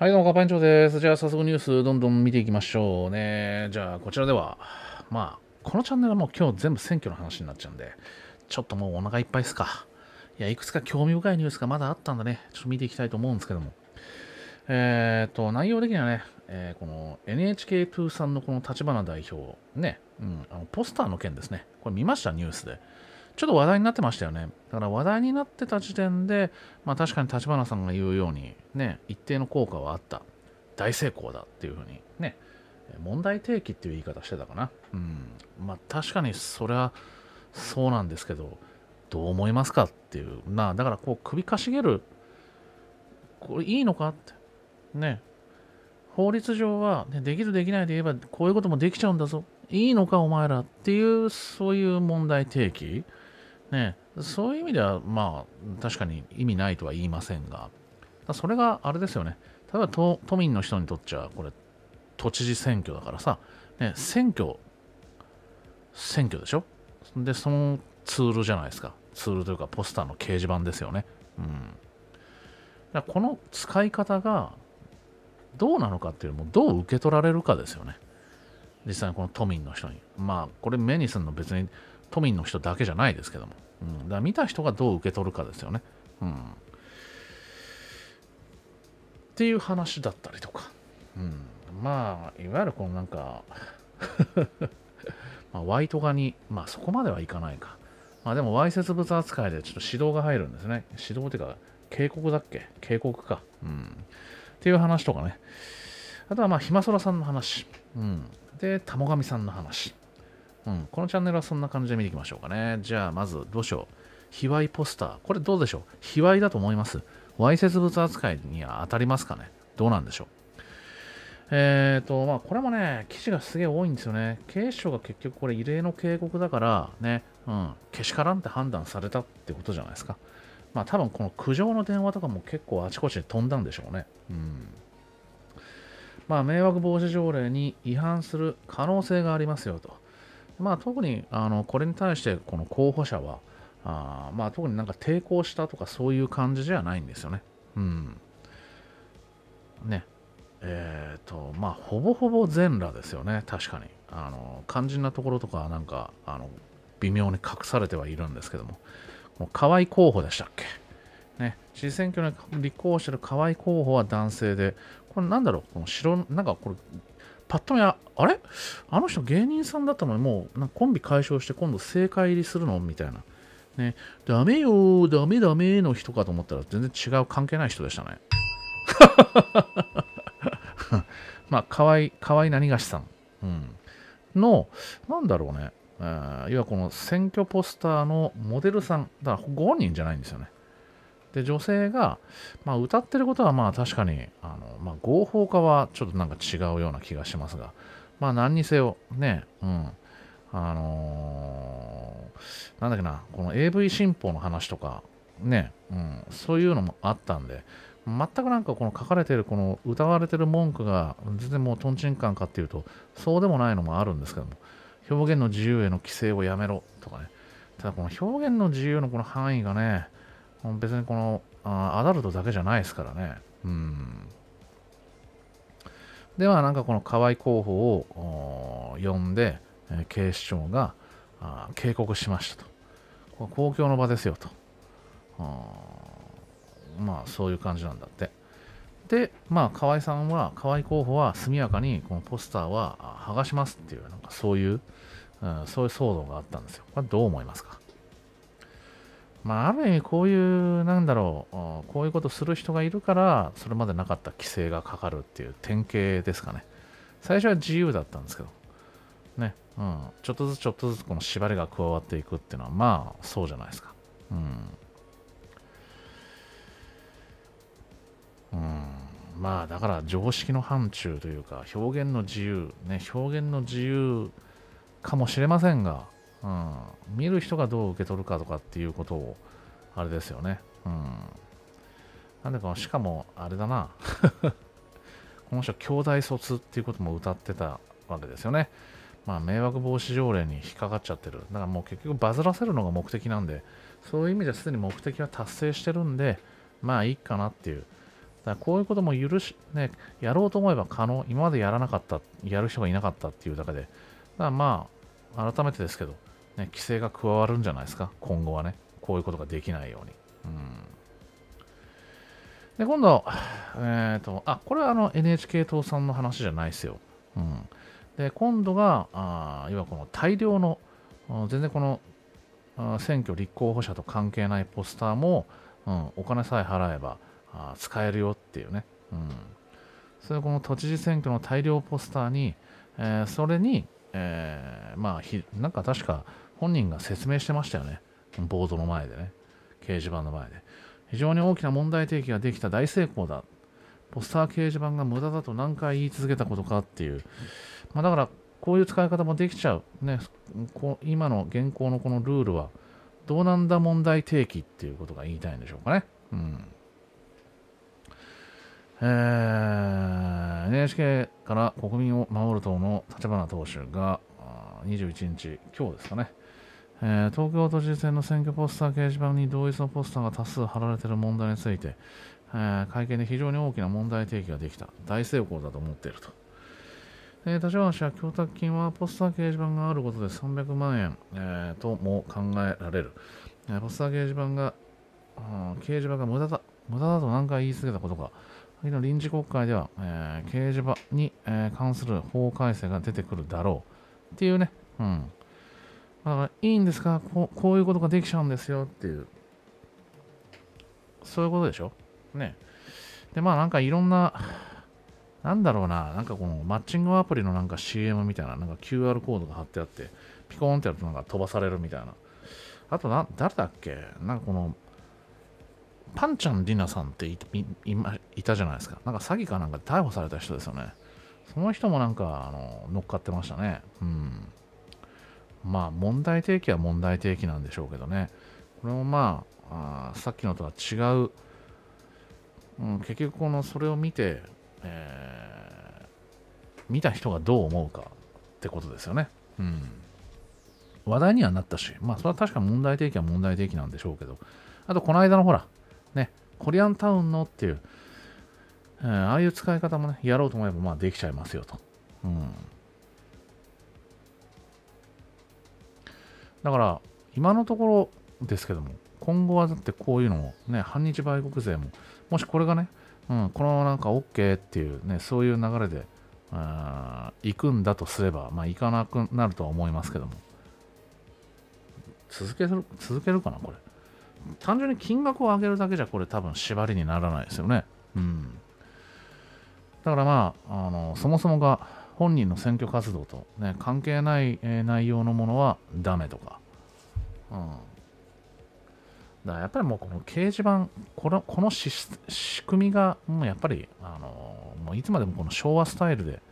はい、どうも、かぱんです。じゃあ、早速ニュース、どんどん見ていきましょうね。じゃあ、こちらでは、まあ、このチャンネルはもう今日全部選挙の話になっちゃうんで、ちょっともうお腹いっぱいっすか。いや、いくつか興味深いニュースがまだあったんだね。ちょっと見ていきたいと思うんですけども。えっ、ー、と、内容的にはね、えー、この NHK2 さんのこの立花代表、ね、うん、あのポスターの件ですね。これ見ました、ニュースで。ちょっと話題になってましたよね。だから話題になってた時点で、まあ確かに立花さんが言うように、ね、一定の効果はあった。大成功だっていうふうに、ね、問題提起っていう言い方してたかな。うん。まあ確かにそれはそうなんですけど、どう思いますかっていう。なあ、だからこう首かしげる、これいいのかって。ね。法律上は、ね、できるできないで言えば、こういうこともできちゃうんだぞ。いいのかお前らっていう、そういう問題提起。ね、そういう意味では、まあ、確かに意味ないとは言いませんが、それがあれですよね、例えば都民の人にとっちゃ、これ、都知事選挙だからさ、ね、選挙、選挙でしょで、そのツールじゃないですか。ツールというか、ポスターの掲示板ですよね。うん。だこの使い方が、どうなのかっていうのも、どう受け取られるかですよね。実際にこの都民の人に。まあ、これ目にするの別に都民の人だけじゃないですけども、うん、だから見た人がどう受け取るかですよね。うん、っていう話だったりとか、うん、まあいわゆるこのなんか まあワイトガに、まあそこまではいかないか。まあでも、わいせつ物扱いでちょっと指導が入るんですね。指導っていうか、警告だっけ警告か。うん。っていう話とかね。あとは、まあ、ひまそらさんの話。うん。で、田もがみさんの話。うん、このチャンネルはそんな感じで見ていきましょうかね。じゃあ、まず、どうしよう。卑猥ポスター。これどうでしょう卑猥だと思いますわいせつ物扱いに当たりますかねどうなんでしょうえっ、ー、と、まあ、これもね、記事がすげえ多いんですよね。警視庁が結局これ異例の警告だから、ね、うん、けしからんって判断されたってことじゃないですか。まあ、多分この苦情の電話とかも結構あちこちで飛んだんでしょうね。うん。まあ、迷惑防止条例に違反する可能性がありますよと。まあ、特にあのこれに対してこの候補者はあまあ、特になんか抵抗したとかそういう感じじゃないんですよね。うん。ね。えっ、ー、と、まあ、ほぼほぼ全裸ですよね、確かに。あの、肝心なところとか、なんか、あの、微妙に隠されてはいるんですけども、河合候補でしたっけね、知事選挙に立候補してる河合候補は男性で、これなんだろう、この白、なんかこれ、パッと見あれあの人芸人さんだったのにもうコンビ解消して今度正解入りするのみたいな。ね、ダメよ、ダメダメの人かと思ったら全然違う関係ない人でしたね。まあ、河合、河合何がしさん。うん。の、なんだろうね。要はこの選挙ポスターのモデルさん。だからご本人じゃないんですよね。で、女性が、まあ、歌ってることはまあ確かに、あのまあ、合法化はちょっとなんか違うような気がしますが、まあ何にせよ、ね、うん、あのー、なんだっけな、この AV 新法の話とか、ね、うん、そういうのもあったんで、全くなんかこの書かれてる、この歌われている文句が、全然もうとんちんかんかっていうと、そうでもないのもあるんですけども、表現の自由への規制をやめろとかね、ただこの表現の自由のこの範囲がね、別にこのあアダルトだけじゃないですからね。うん。では、なんかこの河合候補を呼んで、警視庁が警告しましたと。これ公共の場ですよと。まあ、そういう感じなんだって。で、まあ、河合さんは、河合候補は速やかにこのポスターは剥がしますっていう、なんかそういう、うん、そういう騒動があったんですよ。これどう思いますかまあ、ある意味こういう、なんだろう、こういうことする人がいるから、それまでなかった規制がかかるっていう典型ですかね。最初は自由だったんですけど、ね、うん、ちょっとずつちょっとずつこの縛りが加わっていくっていうのは、まあ、そうじゃないですか。うん。うん、まあだから常識の範疇というか表現の自由、ね、表現の自由かもしれませんがうん、見る人がどう受け取るかとかっていうことを、あれですよね。うん。なんでか、しかも、あれだな。この人、兄弟卒っていうことも歌ってたわけですよね。まあ、迷惑防止条例に引っかかっちゃってる。だからもう結局バズらせるのが目的なんで、そういう意味ですでに目的は達成してるんで、まあいいかなっていう。だからこういうことも許し、ね、やろうと思えば可能、今までやらなかった、やる人がいなかったっていうだけで、だからまあ、改めてですけど、ね、規制が加わるんじゃないですか、今後はね、こういうことができないように。うん、で、今度、えっ、ー、と、あ、これはあの NHK 党産の話じゃないですよ。うん、で、今度が、あいわこの大量の、全然この選挙立候補者と関係ないポスターも、うん、お金さえ払えばあ使えるよっていうね、うん、それこの都知事選挙の大量ポスターに、えー、それに、えー、まあひなんか確か本人が説明してましたよね。ボードの前でね。掲示板の前で。非常に大きな問題提起ができた大成功だ。ポスター掲示板が無駄だと何回言い続けたことかっていう。まあ、だから、こういう使い方もできちゃう。ね、こ今の現行のこのルールは、どうなんだ問題提起っていうことが言いたいんでしょうかね。うん。えー、NHK から国民を守る党の立花党首が21日、今日ですかね、えー、東京都知事選の選挙ポスター掲示板に同一のポスターが多数貼られている問題について、えー、会見で非常に大きな問題提起ができた大成功だと思っていると、え立花氏は供託金はポスター掲示板があることで300万円、えとも考えられる、えポスター掲示板が、うん、掲示板が無駄だ無駄だと何回言い過ぎたことか秋の臨時国会では、え掲示板に、え関する法改正が出てくるだろうっていうね、うんあいいんですかこうこういうことができちゃうんですよっていう。そういうことでしょね。で、まあなんかいろんな、なんだろうな、なんかこのマッチングアプリのなんか CM みたいな、なんか QR コードが貼ってあって、ピコーンってやるとなんか飛ばされるみたいな。あとな、誰だっけなんかこの、パンちゃんィナさんっていいいたじゃないですか。なんか詐欺かなんか逮捕された人ですよね。その人もなんか、あの乗っかってましたね。うん。まあ問題提起は問題提起なんでしょうけどねこれもまああさっきのとは違う、うん、結局このそれを見て、えー、見た人がどう思うかってことですよね。うん、話題にはなったし、まあそれは確か問題提起は問題提起なんでしょうけど、あとこの間のほら、ね、コリアンタウンのっていう、えー、ああいう使い方もね、やろうと思えばまあできちゃいますよと。うんだから、今のところですけども、今後はだってこういうのを、ね、反日売国税も、もしこれがね、うん、このままなんか OK っていうね、そういう流れで、行くんだとすれば、まあ、行かなくなるとは思いますけども。続ける、続けるかな、これ。単純に金額を上げるだけじゃ、これ多分縛りにならないですよね。うん。だからまあ、あのそもそもが、本人の選挙活動と、ね、関係ない、えー、内容のものはダメとか。うん。だからやっぱりもうこの掲示板、このこの仕組みが、もうやっぱり、あのー、もういつまでもこの昭和スタイルで、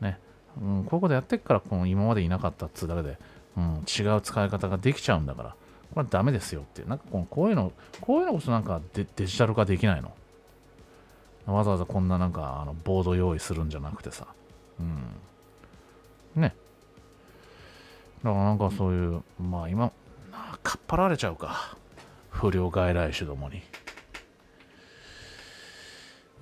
ね、うん、こういうことやってっから、この今までいなかったっつうだけで、うん、違う使い方ができちゃうんだから、これはダメですよっていう、なんかこのこういうの、こういうのこそなんかデデジタル化できないのわざわざこんななんかあのボード用意するんじゃなくてさ、うん。ね。だからなんかそういう、まあ今、かっぱられちゃうか。不良外来種どもに。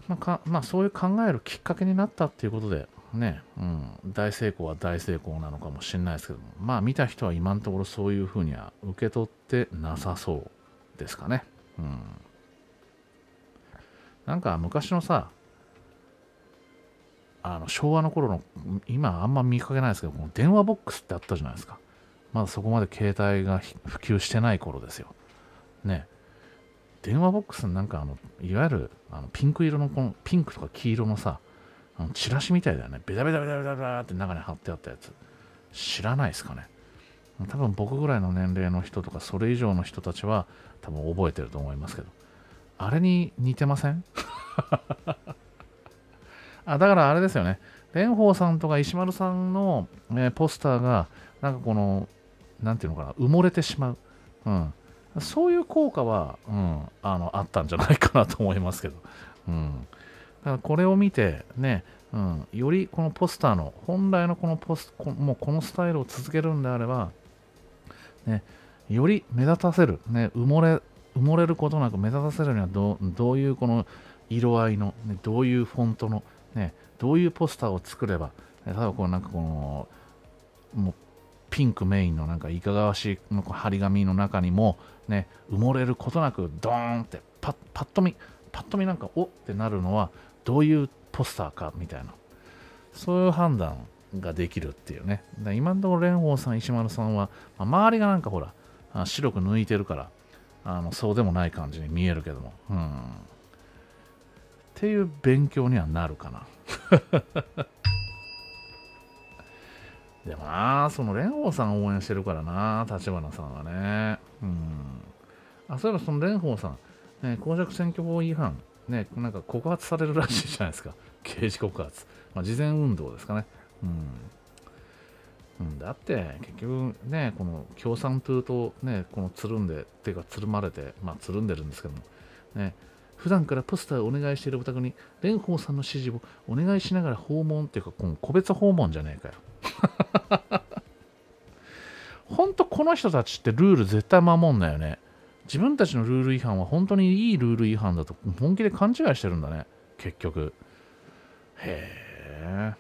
まあか、まあ、そういう考えるきっかけになったっていうことで、ね、うん、大成功は大成功なのかもしれないですけども、まあ見た人は今のところそういうふうには受け取ってなさそうですかね。うん。なんか昔のさ、あの昭和の頃の今あんま見かけないですけどこの電話ボックスってあったじゃないですかまだそこまで携帯が普及してない頃ですよね電話ボックスなんかあのいわゆるあのピンク色のこのピンクとか黄色のさあのチラシみたいだよねベタベタベタベタベタって中に貼ってあったやつ知らないですかね多分僕ぐらいの年齢の人とかそれ以上の人たちは多分覚えてると思いますけどあれに似てませんあ、だからあれですよね。蓮舫さんとか石丸さんの、えー、ポスターが、なんかこの、なんていうのかな、埋もれてしまう。うん。そういう効果は、うん、あの、あったんじゃないかなと思いますけど。うん。だからこれを見て、ね、うん、よりこのポスターの、本来のこのポスこ、もうこのスタイルを続けるんであれば、ね、より目立たせる、ね、埋もれ、埋もれることなく目立たせるにはどう、どういうこの色合いの、ね、どういうフォントの、ね、どういうポスターを作れば、例えばこうなんかこの、もうピンクメインのなんかいかがわしいの張り紙の中にも、ね、埋もれることなくドーンってパッパッと見、パッと見なんかおってなるのはどういうポスターかみたいな、そういう判断ができるっていうね。今のところ蓮舫さん、石丸さんは、まあ、周りがなんかほら、白く抜いてるから、あのそうでもない感じに見えるけども。うんっていう勉強にはなるかな でもな、その蓮舫さん応援してるからな、立花さんはね。うん。あ、そういえばその蓮舫さん、ね、公職選挙法違反、ね、なんか告発されるらしいじゃないですか。刑事告発。まあ、事前運動ですかね。うん。うん、だって、結局ね、この共産党とね、このつるんで、っていうかつるまれて、まあ、つるんでるんですけども、ね、普段からポスターをお願いしているお宅に蓮舫さんの指示をお願いしながら訪問っていうかこの個別訪問じゃねえかよほんとこの人たちってルール絶対守んなよね自分たちのルール違反は本当にいいルール違反だと本気で勘違いしてるんだね結局へえ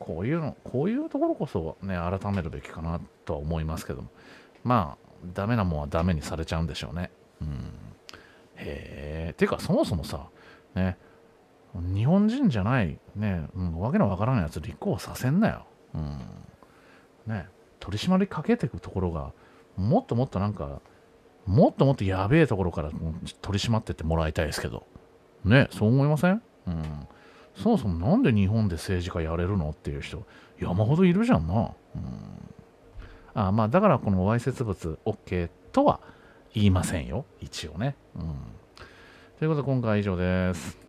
こういうのこういうところこそね改めるべきかなとは思いますけどもまあダメなもんはダメにされちゃうんでしょうねうんへえ。てか、そもそもさ、ね、日本人じゃない、ね、うん、わけのわからないやつ立候補させんなよ。うん。ね、取り締まりかけていくところが、もっともっとなんか、もっともっとやべえところから取り締まってってもらいたいですけど。ね、そう思いませんうん。そもそもなんで日本で政治家やれるのっていう人、山ほどいるじゃんな。うん。あまあ、だからこのわいせつ物 OK とは、言いませんよ一応ね、うん、ということで今回は以上です